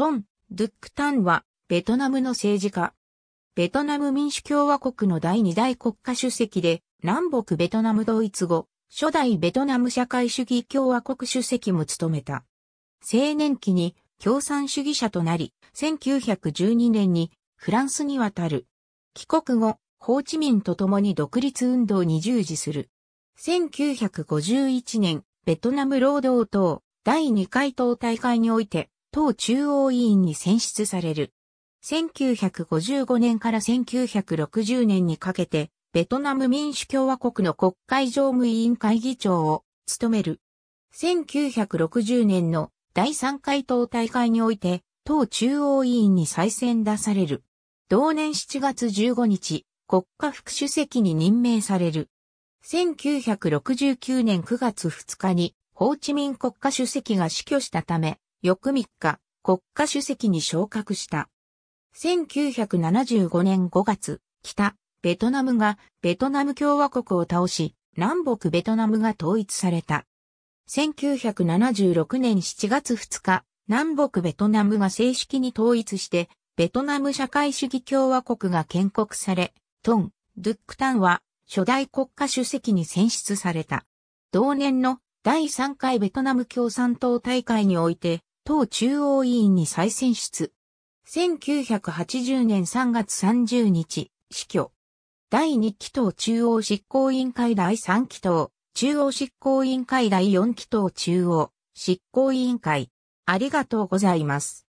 トン・ドゥック・タンは、ベトナムの政治家。ベトナム民主共和国の第二大国家主席で、南北ベトナム同一後、初代ベトナム社会主義共和国主席も務めた。青年期に共産主義者となり、1912年にフランスに渡る。帰国後、ホーチミンと共に独立運動に従事する。1951年、ベトナム労働党第2回党大会において、党中央委員に選出される。1955年から1960年にかけて、ベトナム民主共和国の国会常務委員会議長を務める。1960年の第3回党大会において、党中央委員に再選出される。同年7月15日、国家副主席に任命される。1969年9月2日に、ホーチミン国家主席が死去したため、翌3日、国家主席に昇格した。1975年5月、北、ベトナムがベトナム共和国を倒し、南北ベトナムが統一された。1976年7月2日、南北ベトナムが正式に統一して、ベトナム社会主義共和国が建国され、トン、ドゥックタンは初代国家主席に選出された。同年の第3回ベトナム共産党大会において、党中央委員に再選出。1980年3月30日、死去。第2期党中央執行委員会第3期党、中央執行委員会第4期党中央、執行委員会。ありがとうございます。